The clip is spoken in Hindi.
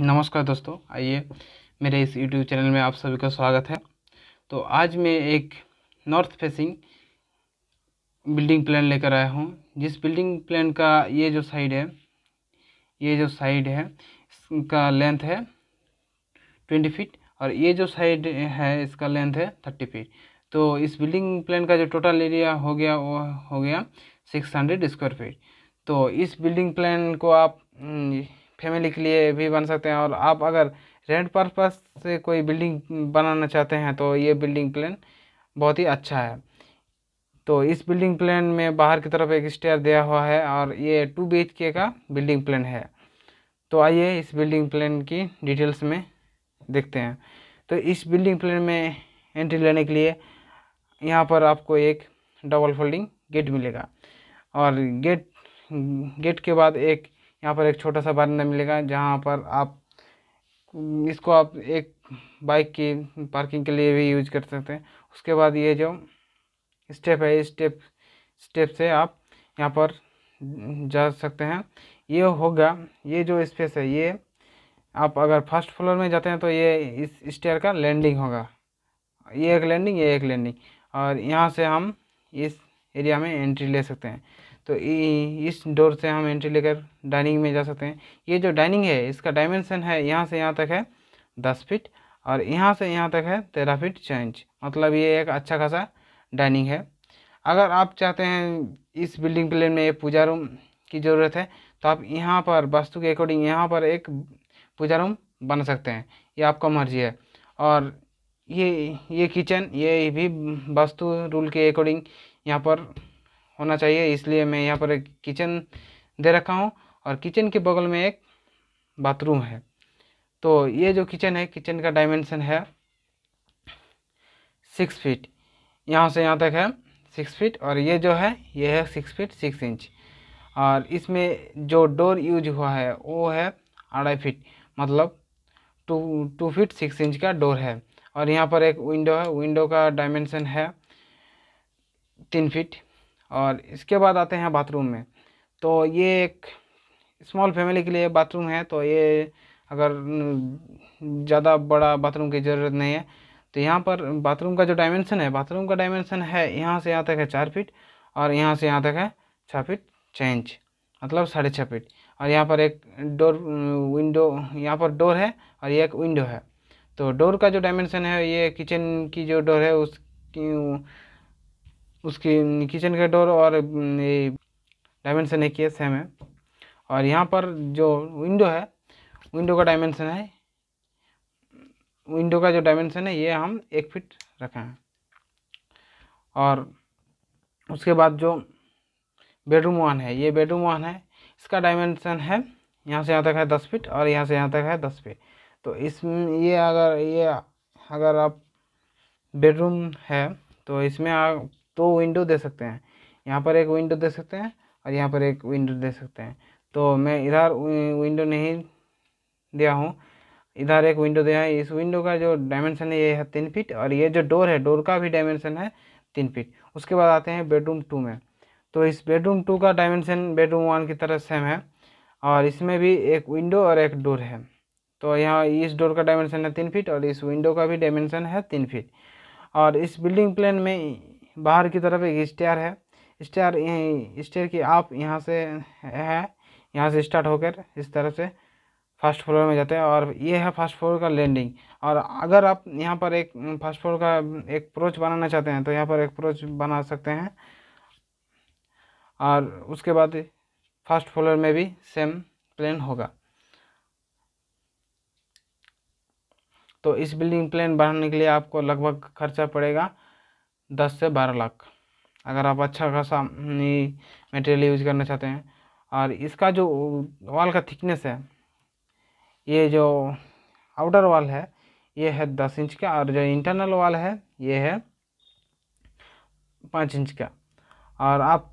नमस्कार दोस्तों आइए मेरे इस यूट्यूब चैनल में आप सभी का स्वागत है तो आज मैं एक नॉर्थ फेसिंग बिल्डिंग प्लान लेकर आया हूँ जिस बिल्डिंग प्लान का ये जो साइड है ये जो साइड है इसका लेंथ है ट्वेंटी फीट और ये जो साइड है इसका लेंथ है थर्टी फीट तो इस बिल्डिंग प्लान का जो टोटल एरिया हो गया वो हो गया सिक्स हंड्रेड स्क्वायर फीट तो इस बिल्डिंग प्लान को आप फैमिली के लिए भी बन सकते हैं और आप अगर रेंट पर्पस से कोई बिल्डिंग बनाना चाहते हैं तो ये बिल्डिंग प्लान बहुत ही अच्छा है तो इस बिल्डिंग प्लान में बाहर की तरफ एक स्टेयर दिया हुआ है और ये टू बी के का बिल्डिंग प्लान है तो आइए इस बिल्डिंग प्लान की डिटेल्स में देखते हैं तो इस बिल्डिंग प्लान में एंट्री लेने के लिए यहाँ पर आपको एक डबल फोल्डिंग गेट मिलेगा और गेट गेट के बाद एक यहाँ पर एक छोटा सा बारंदा मिलेगा जहाँ पर आप हम्म, इसको आप एक बाइक की पार्किंग के लिए भी यूज कर सकते हैं उसके बाद ये जो स्टेप है स्टेप स्टेप से आप यहाँ पर हम्म, जा सकते हैं ये होगा ये जो स्पेस है ये आप अगर फर्स्ट फ्लोर में जाते हैं तो ये इस स्टेयर का लैंडिंग होगा ये एक लैंडिंग ये एक लैंडिंग और यहाँ से हम इस एरिया में एंट्री ले सकते हैं तो इस डोर से हम एंट्री लेकर डाइनिंग में जा सकते हैं ये जो डाइनिंग है इसका डायमेंशन है यहाँ से यहाँ तक है दस फिट और यहाँ से यहाँ तक है तेरह फिट छः इंच मतलब ये एक अच्छा खासा डाइनिंग है अगर आप चाहते हैं इस बिल्डिंग प्लेन में पूजा रूम की ज़रूरत है तो आप यहाँ पर वास्तु के अकॉर्डिंग यहाँ पर एक पूजा रूम बना सकते हैं ये आपका मर्जी है और ये ये किचन ये भी वास्तु रूल के अकॉर्डिंग यहाँ पर होना चाहिए इसलिए मैं यहाँ पर एक किचन दे रखा हूँ और किचन के बगल में एक बाथरूम है तो ये जो किचन है किचन का डायमेंशन है सिक्स फीट यहाँ से यहाँ तक है सिक्स फीट और ये जो है ये है सिक्स फीट सिक्स इंच और इसमें जो डोर यूज हुआ है वो है अढ़ाई फीट मतलब two two feet six inch का डोर है और यहाँ पर एक विंडो है विंडो का डायमेंशन है तीन फीट और इसके बाद आते हैं बाथरूम में तो ये एक स्मॉल फैमिली के लिए बाथरूम है तो ये अगर ज़्यादा बड़ा बाथरूम की ज़रूरत नहीं है तो यहाँ पर बाथरूम का जो डायमेंशन है बाथरूम का डायमेंशन है यहाँ से यहाँ तक है चार फीट और यहाँ से यहाँ तक है छः फीट छः इंच मतलब साढ़े छः फीट और यहाँ पर एक डोर विंडो यहाँ पर डोर है और ये एक विंडो है तो डोर का जो डायमेंशन है ये किचन की जो डोर है उसकी उसकी किचन का डोर और ये डायमेंसन एक ही सेम है और यहाँ पर जो विंडो है विंडो का डायमेंसन है विंडो का जो डायमेंसन है ये हम एक फिट रखे हैं और उसके बाद जो बेडरूम वन है ये बेडरूम वन है इसका डायमेंसन है यहाँ से यहाँ तक है दस फिट और यहाँ से यहाँ तक है दस फिट तो इस ये अगर ये अगर आप बेडरूम है तो इसमें आप दो तो विंडो दे सकते हैं यहाँ पर एक विंडो दे सकते हैं और यहाँ पर एक विंडो दे सकते हैं तो मैं इधर विंडो नहीं दिया हूँ इधर एक विंडो दिया है इस विंडो का जो डायमेंशन है ये है तीन फीट और ये जो डोर है डोर का भी डायमेंशन है तीन फीट उसके बाद आते हैं बेडरूम टू में तो इस बेडरूम टू का डायमेंशन बेडरूम वन की तरह सेम है और इसमें भी एक विंडो और एक डोर है तो यहाँ इस डोर का डायमेंशन है तीन फीट और इस विंडो का भी डायमेंशन है तीन फीट और इस बिल्डिंग प्लान में बाहर की तरफ एक स्टेयर है स्टेयर स्टेयर की आप यहाँ से है यहाँ से स्टार्ट होकर इस तरह से फर्स्ट फ्लोर में जाते हैं और ये है फर्स्ट फ्लोर का लैंडिंग और अगर आप यहाँ पर एक फर्स्ट फ्लोर का एक प्रोच बनाना चाहते हैं तो यहाँ पर एक प्रोच बना सकते हैं और उसके बाद फर्स्ट फ्लोर में भी सेम प्लेन होगा तो इस बिल्डिंग प्लेन बनाने के लिए आपको लगभग खर्चा पड़ेगा दस से बारह लाख अगर आप अच्छा खासा मटेरियल यूज करना चाहते हैं और इसका जो वॉल का थिकनेस है ये जो आउटर वॉल है ये है दस इंच का और जो इंटरनल वॉल है ये है पाँच इंच का और आप